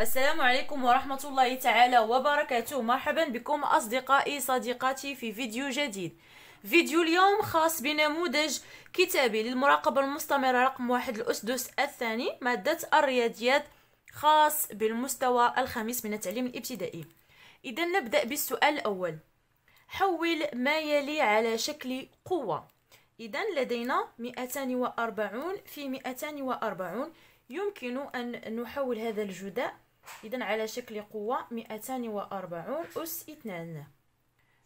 السلام عليكم ورحمة الله تعالى وبركاته مرحبا بكم أصدقائي صديقاتي في فيديو جديد فيديو اليوم خاص بنموذج كتابي للمراقبة المستمرة رقم واحد الأسدس الثاني مادة الرياضيات خاص بالمستوى الخامس من التعليم الابتدائي إذا نبدأ بالسؤال الأول حول ما يلي على شكل قوة إذا لدينا 240 في 240 يمكن أن نحول هذا الجداء إذا على شكل قوة مئتان وأربعون أس اثنان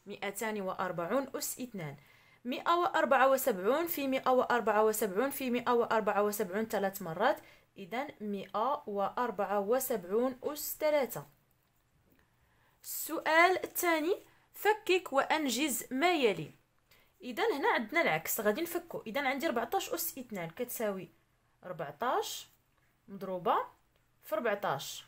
مئتان وأربعون أس اثنان مئة وأربعة وسبعون في مئة وأربعة وسبعون في مئة وأربعة وسبعون ثلاث مرات إذا مئة وأربعة وسبعون أس ثلاثة السؤال الثاني فكك وأنجز ما يلي إذا هنا عندنا العكس غادي نفكو إذا عندي ربعتاش أس اثنان كتساوي ربعتاش مضروبة في ربعتاش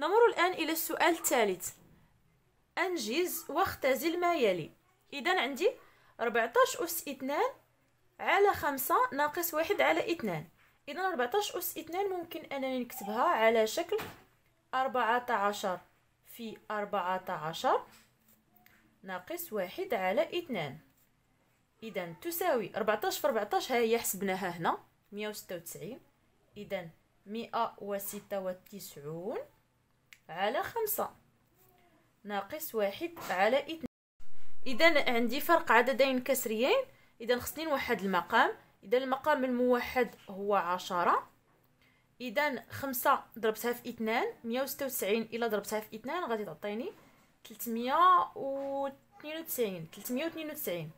نمر الآن إلى السؤال الثالث أنجز واختزل ما يلي إذا عندي 14 أس 2 على 5 ناقص 1 على 2 إذا 14 أس 2 ممكن أنني نكتبها على شكل 14 في 14 ناقص 1 على 2 إذا تساوي 14 في 14 هي حسبناها هنا 196 إذا 196 على خمسة ناقص واحد على اثنين إذا عندي فرق عددين كسريين إذا خصني نوحد المقام إذا المقام الموحد هو عشرة إذا خمسة ضربتها في اثنان مية وستة وتسعين إلا ضربتها في اثنان غادي تعطيني تلتمية وتنين وتسعين تلتمية وتنين وتسعين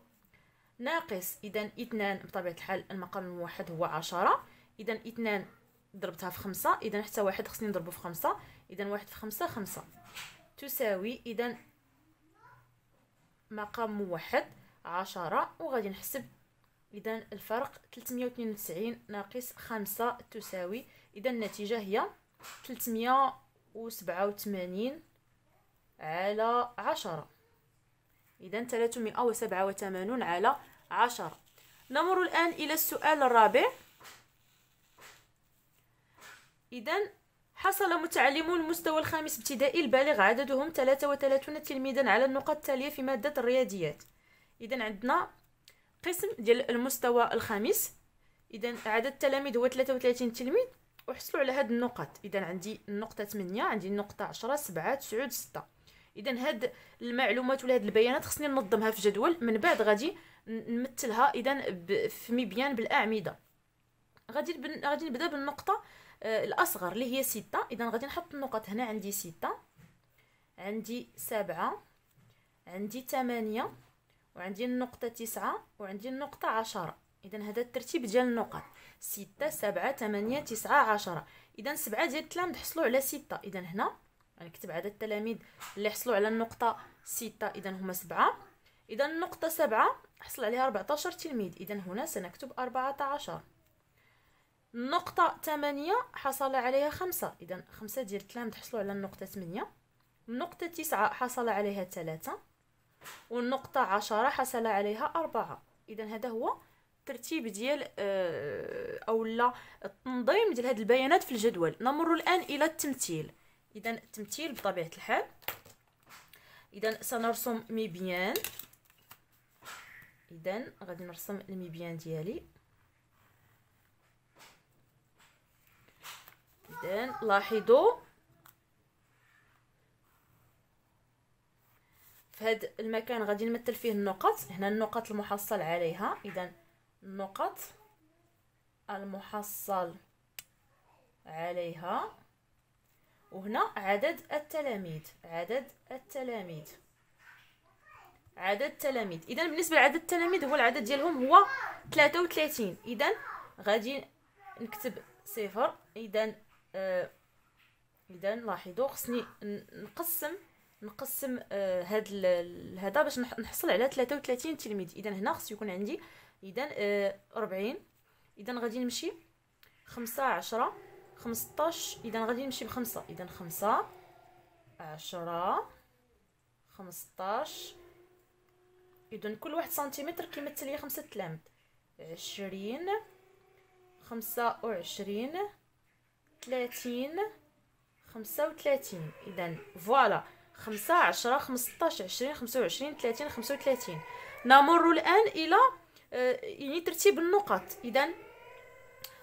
ناقص إذا اثنان بطبيعة الحال المقام الموحد هو عشرة إذا اثنان ضربتها في خمسة إذا حتى واحد خصني نضربو في خمسة اذا واحد في خمسة خمسة تساوي اذا مقام موحد عشرة وغادي نحسب اذا الفرق 392 ناقص خمسة تساوي اذا النتيجة هي 387 على عشرة إذا 387 على عشرة نمر الآن إلى السؤال الرابع إذا حصل متعلمو المستوى الخامس ابتدائي البالغ عددهم 33 تلميذا على النقاط التالية في مادة الرياضيات إذا عندنا قسم ديال المستوى الخامس إذا عدد التلاميذ هو 33 تلميذ وحصلوا على هاد النقط إذا عندي النقطة 8 عندي النقطة 10 7 9 6 إذا هاد المعلومات ولا هاد البيانات خصني ننظمها في جدول من بعد غادي نمثلها إذا في مبيان بالأعمدة غادي غادي نبدا بالنقطه آه، الاصغر اللي هي ستة اذا غادي نحط النقط هنا عندي ستة عندي سبعة عندي ثمانية وعندي النقطة تسعة وعندي النقطة عشرة اذا هذا الترتيب ديال النقط ستة سبعة ثمانية تسعة عشرة اذا سبعة ديال التلاميذ حصلوا على ستة اذا هنا غنكتب عدد التلاميذ اللي حصلوا على النقطة ستة اذا هما سبعة اذا النقطة سبعة حصل عليها 14 تلميذ اذا هنا سنكتب 14 النقطة ثمانية حصل عليها خمسة إذا خمسة ديال التلامذة حصلوا على النقطة ثمانية النقطة تسعة حصل عليها ثلاثة والنقطة عشرة حصل عليها أربعة إذا هذا هو الترتيب ديال آه، أو لا التنظيم ديال هاد البيانات في الجدول نمر الآن إلى التمثيل إذا التمثيل بطبيعة الحال إذا سنرسم ميبيان إذا غادي نرسم الميبيان ديالي جدا لاحظوا في هذا المكان غادي نمثل فيه النقط هنا النقط المحصل عليها اذا النقط المحصل عليها وهنا عدد التلاميذ عدد التلاميذ عدد التلاميذ اذا بالنسبه لعدد التلاميذ هو العدد ديالهم هو 33 اذا غادي نكتب صفر اذا آه اذا لاحظوا خصني نقسم نقسم آه هاد هذا باش نحصل على 33 تلميذ اذا هنا خص يكون عندي اذا آه 40 اذا غادي نمشي 5 10 15 اذا غادي نمشي بخمسة اذا خمسة عشرة خمسطاش اذا كل واحد سنتيمتر كيمثل ليا خمسة تلاميذ عشرين خمسة 30 35 اذا فوالا 5 10 15 20 25 30 35 نمر الان الى آه، يعني ترتيب النقط اذا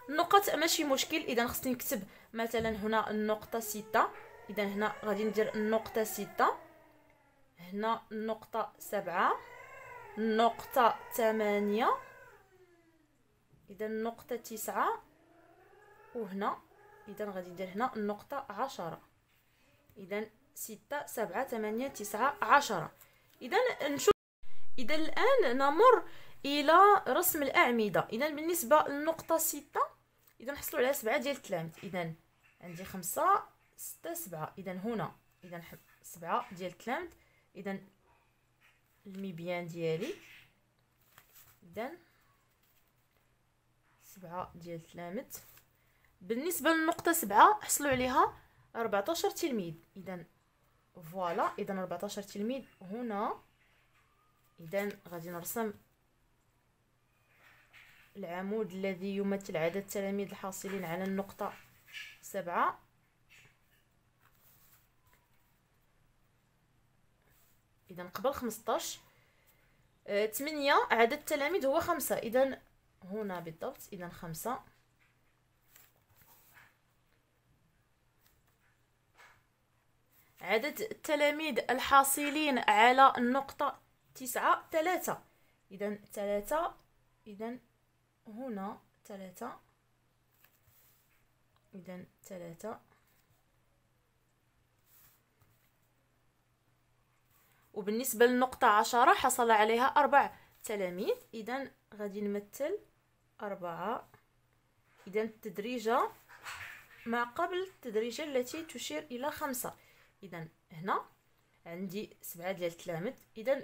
النقط ماشي مشكل اذا خصني نكتب مثلا هنا النقطه 6 اذا هنا غادي ندير النقطه 6 هنا النقطه 7 النقطه 8 اذا النقطه 9 وهنا اذا غادي ندير هنا النقطه عشرة اذا ستة سبعة 8 تسعة عشرة اذا نشوف اذا الان نمر الى رسم الاعمده اذا بالنسبه للنقطه ستة اذا نحصلوا على سبعة ديال التلامذ اذا عندي خمسة ستة سبعة اذا هنا اذا سبعة ديال التلامذ اذا المبيان ديالي اذا سبعة ديال التلامذ بالنسبه للنقطه سبعة حصلوا عليها 14 تلميذ اذا فوالا اذا 14 تلميذ هنا اذا غادي نرسم العمود الذي يمثل عدد التلاميذ الحاصلين على النقطه سبعة اذا قبل 15 8 آه، عدد التلاميذ هو خمسة اذا هنا بالضبط اذا خمسة عدد التلاميذ الحاصلين على النقطة تسعة ثلاثة إذا ثلاثة إذا هنا ثلاثة إذا ثلاثة وبالنسبة للنقطة عشرة حصل عليها أربع تلاميذ إذا غادي نمثل أربعة إذا التدريجة ما قبل التدريجة التي تشير إلى خمسة اذا هنا عندي سبعة ديال التلامذ اذا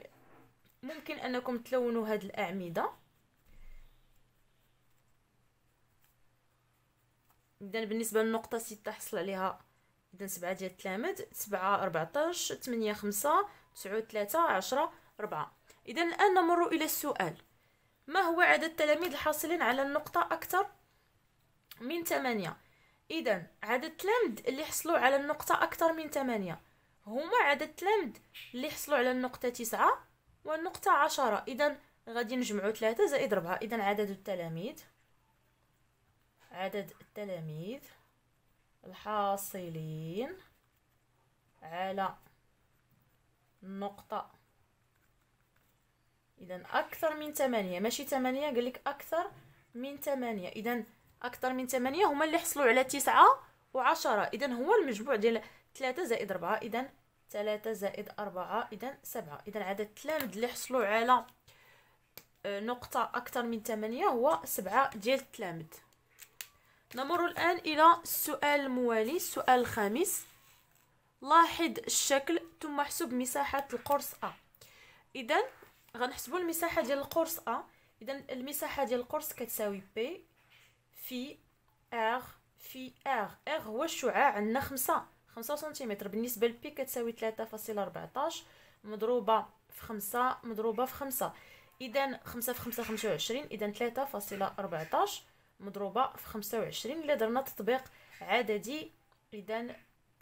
ممكن انكم تلونوا هذه الاعمده اذا بالنسبه للنقطه 6 حصل عليها اذا سبعة ديال التلامذ 7 14 8 5 9 3 10 4 اذا الان نمر الى السؤال ما هو عدد التلاميذ الحاصلين على النقطه اكثر من 8 اذا عدد تلامد اللي حصلوا على النقطه اكثر من 8 هما عدد تلامد اللي حصلوا على النقطه 9 والنقطه 10 اذا غادي نجمعوا 3 زائد 4 اذا عدد التلاميذ عدد التلاميذ الحاصلين على نقطة إذا أكثر من ثمانية ماشي ثمانية لك أكثر من ثمانية إذا اكثر من 8 هما اللي حصلوا على 9 و10 اذا هو المجموع ديال 3 زائد 4 اذا 3 زائد 4 اذا 7 اذا عدد التلاميذ اللي حصلوا على آه، نقطة أكثر من 8 هو 7 ديال التلاميذ نمر الآن إلى السؤال الموالي السؤال الخامس لاحظ الشكل ثم احسب مساحة القرص أ إذا غنحسبوا المساحة ديال القرص أ إذا المساحة ديال القرص كتساوي بي في ار في ار ار هو الشعاع عندنا خمسة خمسة سنتيمتر بالنسبة لبي كتساوي تلاتة فاصلة ربعتاش مضروبة في خمسة مضروبة في خمسة إذا خمسة في خمسة خمسة وعشرين إذا تلاتة فاصلة ربعتاش مضروبة في خمسة وعشرين إلا درنا تطبيق عددي إذا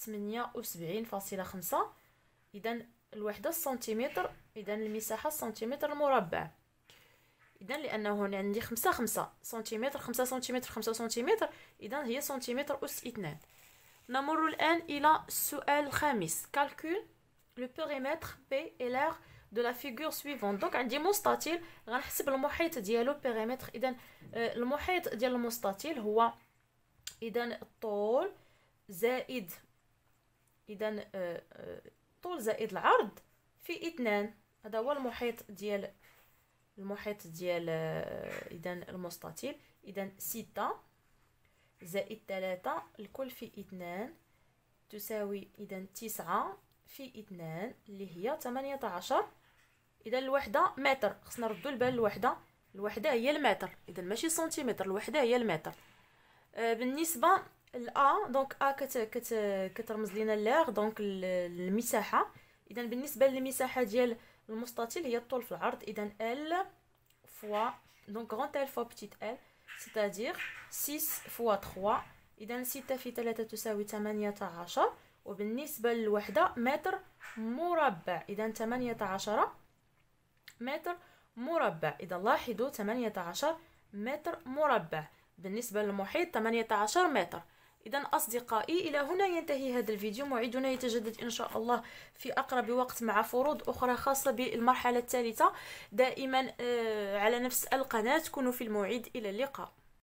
تمنية سبعين فاصلة خمسة إذا الوحدة السنتيمتر إذا المساحة السنتيمتر المربع اذا لانه هنا عندي خمسة خمسة سنتيمتر خمسة سنتيمتر خمسة سنتيمتر اذا هي سنتيمتر اس اثنان نمر الان الى السؤال الخامس كالكول لو بيريمتر بي ال ار دو لا فيغور سويفون دونك عندي مستطيل غنحسب المحيط ديالو بيريمتر اذا آه، المحيط ديال المستطيل هو اذا الطول زائد اذا الطول آه، آه، زائد العرض في اثنان هذا هو المحيط ديال المحيط ديال آه، اذا المستطيل اذا ستة زائد ثلاثة الكل في اثنان تساوي اذا تسعة في اثنان اللي هي ثمانية عشر اذا الوحدة متر خصنا نردو البال الوحدة الوحدة هي المتر اذا ماشي سنتيمتر الوحدة هي المتر آه بالنسبة لأ دونك أ كت كت كترمز لينا لاغ دونك المساحة اذا بالنسبة للمساحة ديال المستطيل هي الطول في العرض اذا ال فوا دونك غون ال فوا بتيت ال ستادير سيس 6 فوا 3 اذا 6 في 3 تساوي 18 وبالنسبه للوحده متر مربع اذا 18 متر مربع اذا لاحظوا 18 متر مربع بالنسبه للمحيط 18 متر اذا اصدقائي الى هنا ينتهي هذا الفيديو موعدنا يتجدد ان شاء الله في اقرب وقت مع فروض اخرى خاصه بالمرحله الثالثه دائما آه، على نفس القناه كونوا في الموعد الى اللقاء